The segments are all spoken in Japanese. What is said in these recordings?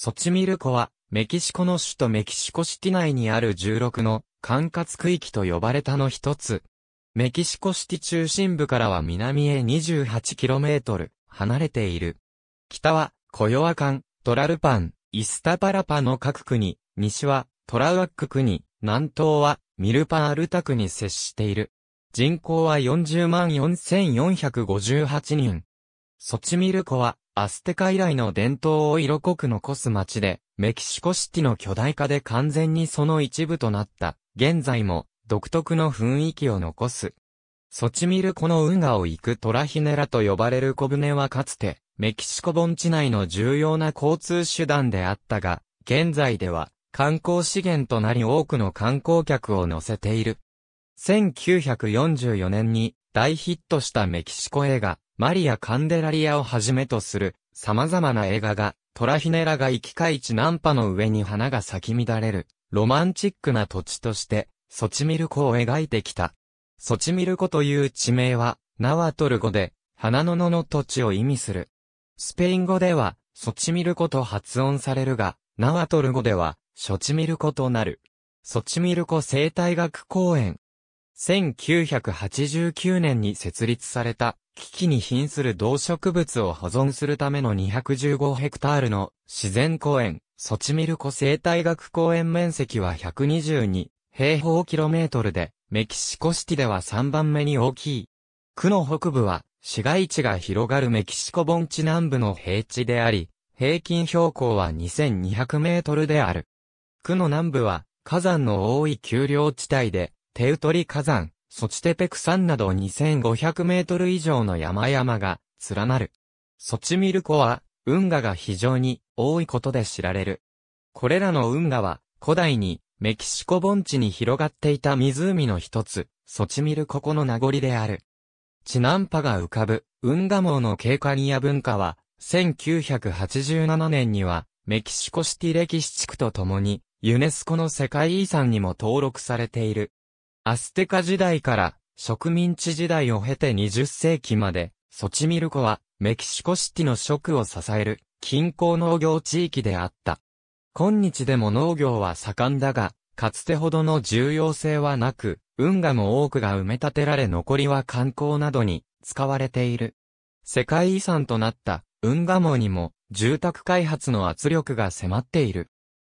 ソチミルコは、メキシコの首都メキシコシティ内にある16の管轄区域と呼ばれたの一つ。メキシコシティ中心部からは南へ 28km 離れている。北はコヨアカン、トラルパン、イスタパラパの各国、西はトラウアック国、南東はミルパアルタ区に接している。人口は40万4458人。ソチミルコはアステカ以来の伝統を色濃く残す街で、メキシコシティの巨大化で完全にその一部となった、現在も独特の雰囲気を残す。ソチミルコの運河を行くトラヒネラと呼ばれる小舟はかつて、メキシコ盆地内の重要な交通手段であったが、現在では観光資源となり多くの観光客を乗せている。1944年に大ヒットしたメキシコ映画、マリア・カンデラリアをはじめとする様々な映画が、トラヒネラが行き返い地ナンパの上に花が咲き乱れる、ロマンチックな土地として、ソチミルコを描いてきた。ソチミルコという地名は、ナワトル語で、花の野の土地を意味する。スペイン語では、ソチミルコと発音されるが、ナワトル語では、ショチミルコとなる。ソチミルコ生態学公園。1989年に設立された危機に瀕する動植物を保存するための215ヘクタールの自然公園、ソチミルコ生態学公園面積は122平方キロメートルで、メキシコシティでは3番目に大きい。区の北部は市街地が広がるメキシコ盆地南部の平地であり、平均標高は2200メートルである。区の南部は火山の多い丘陵地帯で、テウトリ火山、ソチテペク山など2500メートル以上の山々が連なる。ソチミル湖は運河が非常に多いことで知られる。これらの運河は古代にメキシコ盆地に広がっていた湖の一つ、ソチミル湖の名残である。チナンパが浮かぶ運河網の景観や文化は1987年にはメキシコシティ歴史地区とともにユネスコの世界遺産にも登録されている。アステカ時代から植民地時代を経て20世紀まで、ソチミルコはメキシコシティの食を支える近郊農業地域であった。今日でも農業は盛んだが、かつてほどの重要性はなく、運河も多くが埋め立てられ残りは観光などに使われている。世界遺産となった運河網にも住宅開発の圧力が迫っている。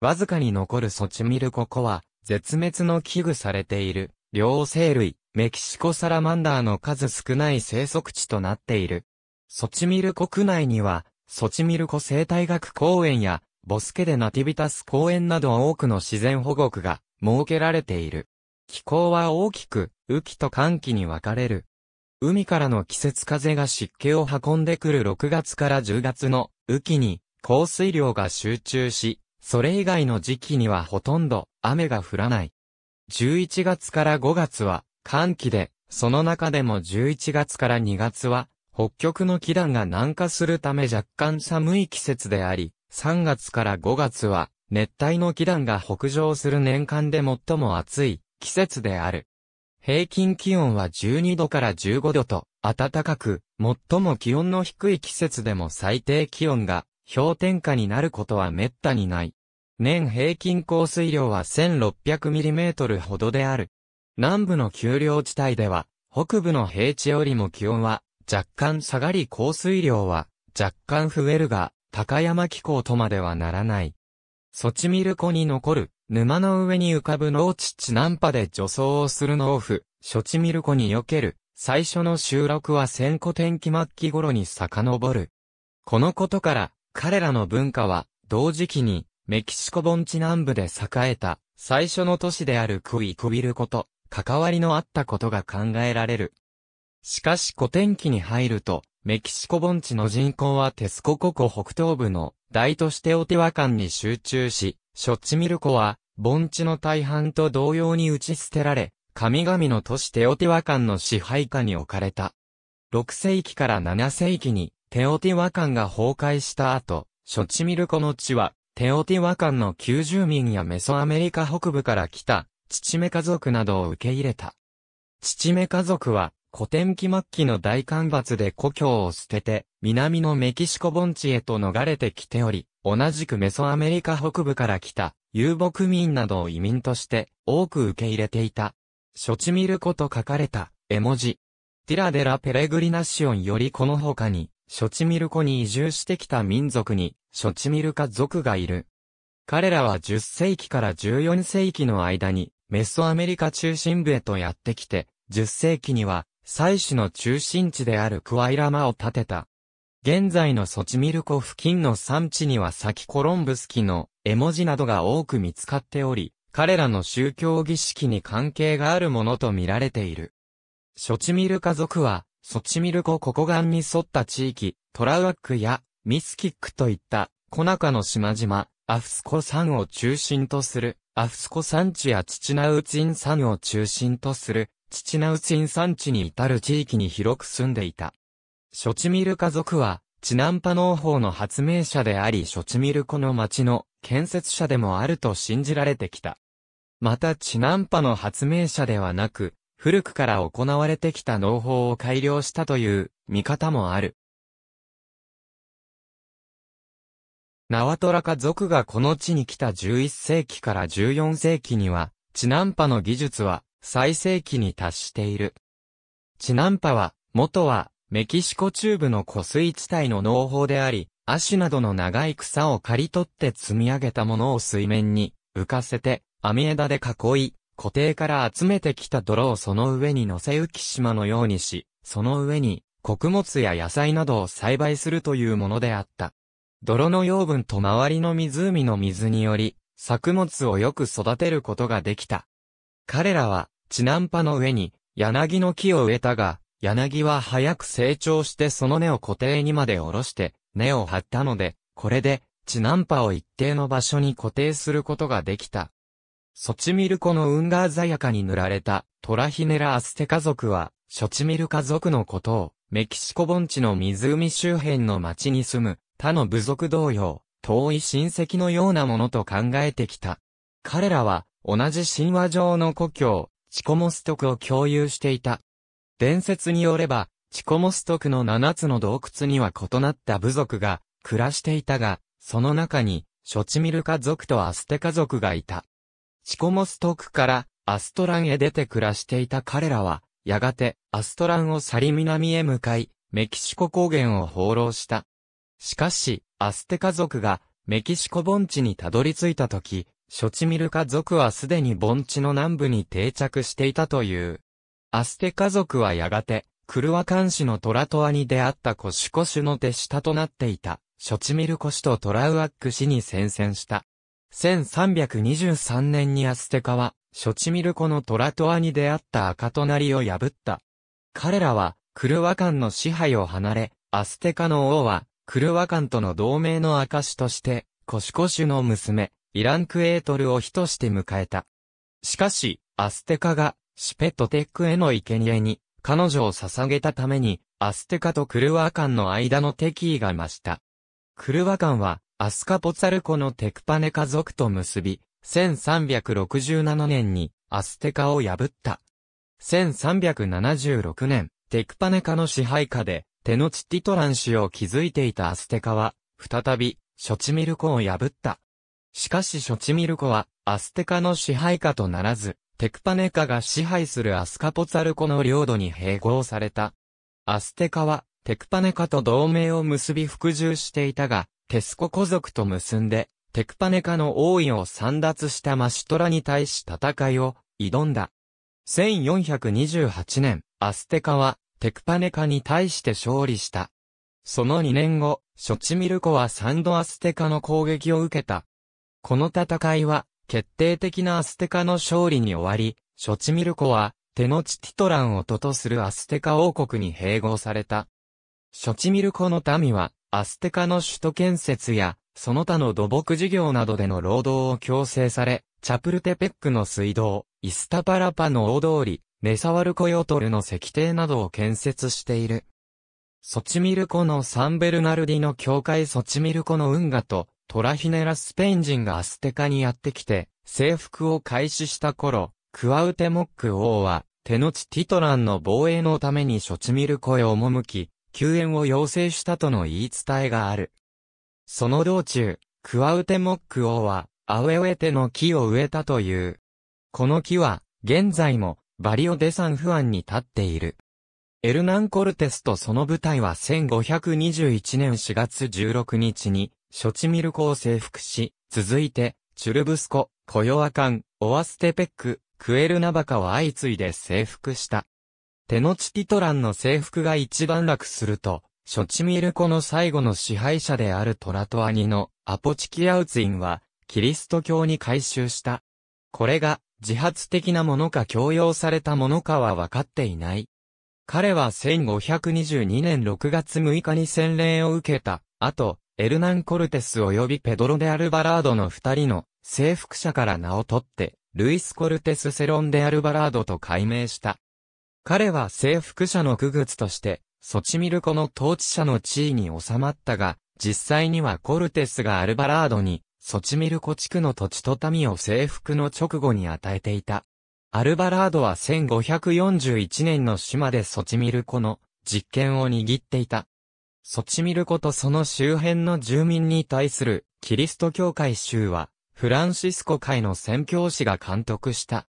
わずかに残るソチミルコ湖は絶滅の危惧されている。両生類、メキシコサラマンダーの数少ない生息地となっている。ソチミルコ区内には、ソチミルコ生態学公園や、ボスケでナティビタス公園など多くの自然保護区が設けられている。気候は大きく、雨季と寒季に分かれる。海からの季節風が湿気を運んでくる6月から10月の雨季に降水量が集中し、それ以外の時期にはほとんど雨が降らない。11月から5月は寒気で、その中でも11月から2月は、北極の気団が南下するため若干寒い季節であり、3月から5月は、熱帯の気団が北上する年間で最も暑い季節である。平均気温は12度から15度と暖かく、最も気温の低い季節でも最低気温が氷点下になることは滅多にない。年平均降水量は 1600mm ほどである。南部の丘陵地帯では、北部の平地よりも気温は若干下がり降水量は若干増えるが、高山気候とまではならない。ソチミル湖に残る、沼の上に浮かぶ農地地南波で除草をする農夫、ソチミル湖における、最初の収録は千古天気末期頃に遡る。このことから、彼らの文化は、同時期に、メキシコ盆地南部で栄えた最初の都市であるクイクビルコと関わりのあったことが考えられる。しかし古典期に入ると、メキシコ盆地の人口はテスコココ北東部の大都市テオテワカンに集中し、ショッチミルコは盆地の大半と同様に打ち捨てられ、神々の都市テオテワカンの支配下に置かれた。6世紀から7世紀にテオティワカンが崩壊した後、ショチミルコの地はテオティワカンの旧住民やメソアメリカ北部から来た、チチメ家族などを受け入れた。チチメ家族は、古典期末期の大干ばつで故郷を捨てて、南のメキシコ盆地へと逃れてきており、同じくメソアメリカ北部から来た、遊牧民などを移民として、多く受け入れていた。処置見ること書かれた、絵文字。ティラデラ・ペレグリナシオンよりこの他に、ショチミルコに移住してきた民族に、ショチミルカ族がいる。彼らは10世紀から14世紀の間に、メソアメリカ中心部へとやってきて、10世紀には、祭祀の中心地であるクワイラマを建てた。現在のソチミルコ付近の産地には先コロンブス記の絵文字などが多く見つかっており、彼らの宗教儀式に関係があるものと見られている。ショチミルカ族は、ソチミルコ国岸に沿った地域、トラウアックやミスキックといったコナカの島々、アフスコ山を中心とするアフスコ山地やチチナウチン山を中心とするチチナウチン山地に至る地域に広く住んでいた。ショチミル家族は、チナンパ農法の発明者でありショチミルコの町の建設者でもあると信じられてきた。またチナンパの発明者ではなく、古くから行われてきた農法を改良したという見方もある。ナワトラカ族がこの地に来た11世紀から14世紀には、チナンパの技術は最盛期に達している。チナンパは、元はメキシコ中部の湖水地帯の農法であり、アシュなどの長い草を刈り取って積み上げたものを水面に浮かせて、網枝で囲い、湖底から集めてきた泥をその上に乗せ浮島のようにし、その上に穀物や野菜などを栽培するというものであった。泥の養分と周りの湖の水により、作物をよく育てることができた。彼らは、地南波の上に、柳の木を植えたが、柳は早く成長してその根を固定にまで下ろして、根を張ったので、これで、地南波を一定の場所に固定することができた。ソチミルコの運ー・鮮やかに塗られたトラヒネラアステカ族は、ソチミルカ族のことを、メキシコ盆地の湖周辺の町に住む他の部族同様、遠い親戚のようなものと考えてきた。彼らは、同じ神話上の故郷、チコモストクを共有していた。伝説によれば、チコモストクの7つの洞窟には異なった部族が暮らしていたが、その中に、ショチミルカ族とアステカ族がいた。チコモストクからアストランへ出て暮らしていた彼らは、やがてアストランを去り南へ向かい、メキシコ高原を放浪した。しかし、アステカ族がメキシコ盆地にたどり着いた時、ショチミルカ族はすでに盆地の南部に定着していたという。アステカ族はやがて、クルワカン氏のトラトアに出会ったコシュコシュの手下となっていた、ショチミルコ氏とトラウアック氏に宣戦した。1323年にアステカは、ショチミルコのトラトアに出会った赤隣を破った。彼らは、クルワカンの支配を離れ、アステカの王は、クルワカンとの同盟の証として、コシコシュの娘、イランクエートルを火として迎えた。しかし、アステカが、シペトテックへの生贄に、彼女を捧げたために、アステカとクルワカンの間の敵意が増した。クルワカンは、アスカポツァルコのテクパネ家族と結び、1367年にアステカを破った。1376年、テクパネカの支配下で、テノチティトラン氏を築いていたアステカは、再び、ショチミルコを破った。しかしショチミルコは、アステカの支配下とならず、テクパネカが支配するアスカポツァルコの領土に併合された。アステカは、テクパネカと同盟を結び服従していたが、テスコ古族と結んで、テクパネカの王位を散奪したマシュトラに対し戦いを挑んだ。1428年、アステカはテクパネカに対して勝利した。その2年後、ショチミルコは3度アステカの攻撃を受けた。この戦いは、決定的なアステカの勝利に終わり、ショチミルコは、テノチティトランを都とするアステカ王国に併合された。ショチミルコの民は、アステカの首都建設や、その他の土木事業などでの労働を強制され、チャプルテペックの水道、イスタパラパの大通り、ネサワルコヨトルの石庭などを建設している。ソチミルコのサンベルナルディの教会ソチミルコの運河とトラヒネラスペイン人がアステカにやってきて征服を開始した頃、クアウテモック王はテノチティトランの防衛のためにソチミルコへ赴き、救援を要請したとの言い伝えがある。その道中、クアウテモック王は、アウェウェテの木を植えたという。この木は、現在も、バリオ・デ・サン・フアンに立っている。エルナン・コルテスとその部隊は1521年4月16日に、ショチミルコを征服し、続いて、チュルブスコ、コヨアカン、オアステペック、クエルナバカを相次いで征服した。テノチティトランの征服が一段落すると、ショチミルコの最後の支配者であるトラトアニのアポチキアウツインは、キリスト教に改宗した。これが、自発的なものか強要されたものかは分かっていない。彼は1522年6月6日に洗礼を受けた、後、エルナン・コルテス及びペドロ・デ・アルバラードの二人の征服者から名を取って、ルイス・コルテス・セロン・デ・アルバラードと改名した。彼は征服者の区別として、ソチミルコの統治者の地位に収まったが、実際にはコルテスがアルバラードに、ソチミルコ地区の土地と民を征服の直後に与えていた。アルバラードは1541年の島でソチミルコの実権を握っていた。ソチミルコとその周辺の住民に対するキリスト教会州は、フランシスコ会の宣教師が監督した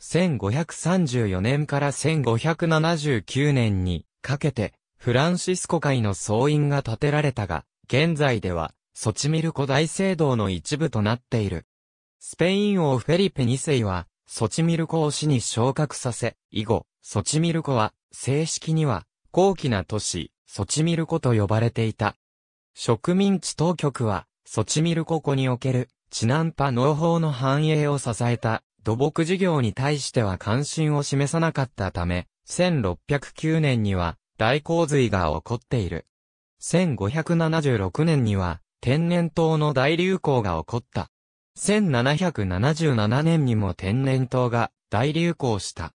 1534年から1579年にかけて、フランシスコ会の総員が建てられたが、現在では、ソチミルコ大聖堂の一部となっている。スペイン王フェリペ2世は、ソチミルコを市に昇格させ、以後、ソチミルコは、正式には、高貴な都市、ソチミルコと呼ばれていた。植民地当局は、ソチミルコ湖における、チナンパ農法の繁栄を支えた土木事業に対しては関心を示さなかったため、1609年には大洪水が起こっている。1576年には天然痘の大流行が起こった。1777年にも天然痘が大流行した。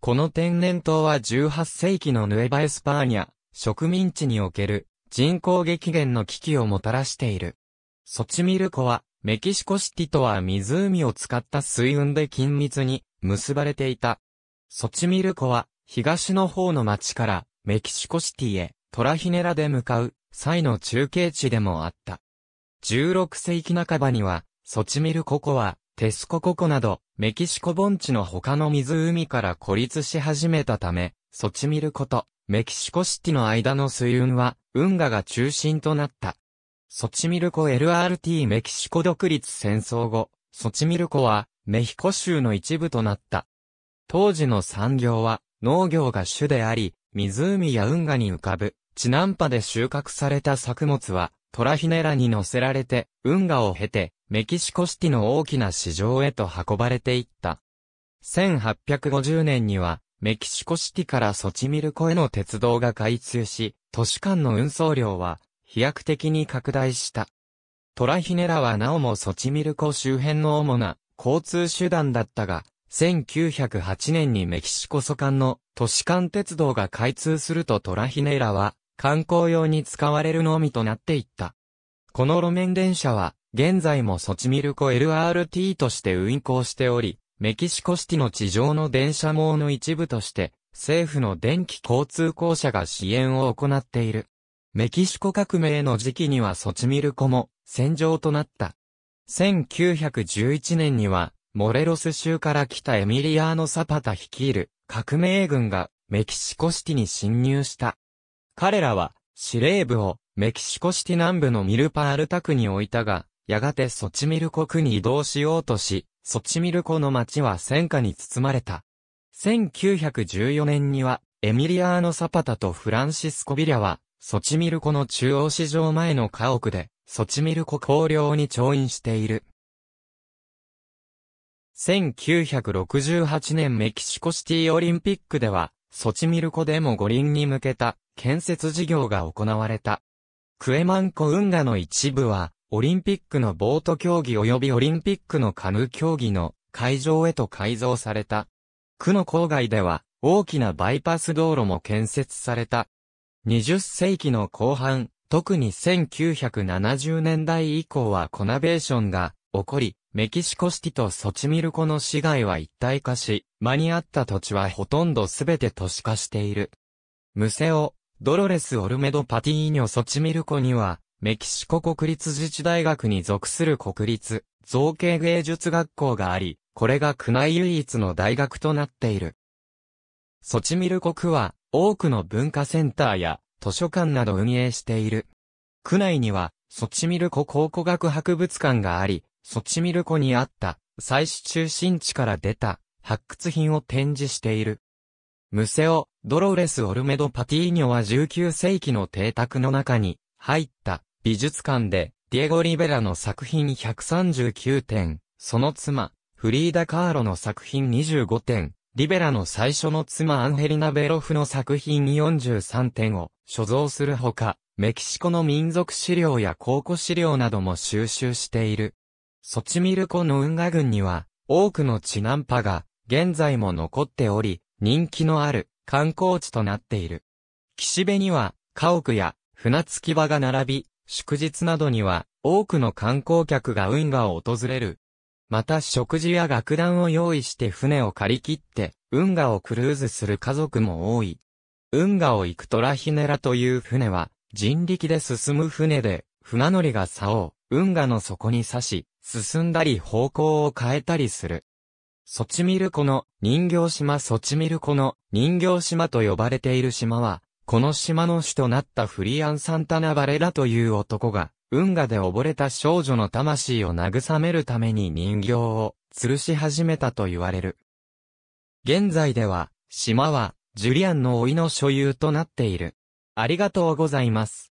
この天然痘は18世紀のヌエバエスパーニャ、植民地における人口激減の危機をもたらしている。ソチミルコはメキシコシティとは湖を使った水運で緊密に結ばれていた。ソチミルコは東の方の町からメキシコシティへトラヒネラで向かう際の中継地でもあった。16世紀半ばにはソチミルコ湖はテスココ湖などメキシコ盆地の他の湖から孤立し始めたため、ソチミルコとメキシコシティの間の水運は運河が中心となった。ソチミルコ LRT メキシコ独立戦争後、ソチミルコはメヒコ州の一部となった。当時の産業は農業が主であり、湖や運河に浮かぶ、地南波で収穫された作物は、トラヒネラに乗せられて、運河を経て、メキシコシティの大きな市場へと運ばれていった。1850年には、メキシコシティからソチミルコへの鉄道が開通し、都市間の運送量は、飛躍的に拡大した。トラヒネラはなおもソチミルコ周辺の主な交通手段だったが、1908年にメキシコ蘇間の都市間鉄道が開通するとトラヒネラは観光用に使われるのみとなっていった。この路面電車は現在もソチミルコ LRT として運行しており、メキシコシティの地上の電車網の一部として政府の電気交通公社が支援を行っている。メキシコ革命の時期にはソチミルコも戦場となった。1911年には、モレロス州から来たエミリアーノ・サパタ率いる革命軍がメキシコシティに侵入した。彼らは司令部をメキシコシティ南部のミルパアルタ区に置いたが、やがてソチミルコ区に移動しようとし、ソチミルコの町は戦火に包まれた。1914年には、エミリアーノ・サパタとフランシスコ・ビリャは、ソチミルコの中央市場前の家屋で、ソチミルコ公領に調印している。1968年メキシコシティオリンピックでは、ソチミルコでも五輪に向けた建設事業が行われた。クエマンコ運河の一部は、オリンピックのボート競技及びオリンピックのカヌー競技の会場へと改造された。区の郊外では、大きなバイパス道路も建設された。20世紀の後半、特に1970年代以降はコナベーションが起こり、メキシコシティとソチミルコの市街は一体化し、間に合った土地はほとんどすべて都市化している。ムセオ、ドロレス・オルメド・パティーニョ・ソチミルコには、メキシコ国立自治大学に属する国立造形芸術学校があり、これが区内唯一の大学となっている。ソチミルコ区は、多くの文化センターや図書館など運営している。区内には、ソチミルコ考古学博物館があり、ソチミルコにあった祭祀中心地から出た発掘品を展示している。ムセオ・ドローレス・オルメド・パティーニョは19世紀の邸宅の中に入った美術館で、ディエゴ・リベラの作品139点、その妻、フリーダ・カーロの作品25点、リベラの最初の妻アンヘリナ・ベロフの作品43点を所蔵するほか、メキシコの民族資料や考古資料なども収集している。ソチミルコの運河群には、多くのチナンパが、現在も残っており、人気のある観光地となっている。岸辺には、家屋や船着き場が並び、祝日などには多くの観光客が運河を訪れる。また食事や楽団を用意して船を借り切って、運河をクルーズする家族も多い。運河を行くトラヒネラという船は、人力で進む船で、船乗りが竿を運河の底に刺し、進んだり方向を変えたりする。ソチミルコの人形島ソチミルコの人形島と呼ばれている島は、この島の主となったフリアン・サンタナ・バレラという男が、運河で溺れた少女の魂を慰めるために人形を吊るし始めたと言われる。現在では、島は、ジュリアンの老いの所有となっている。ありがとうございます。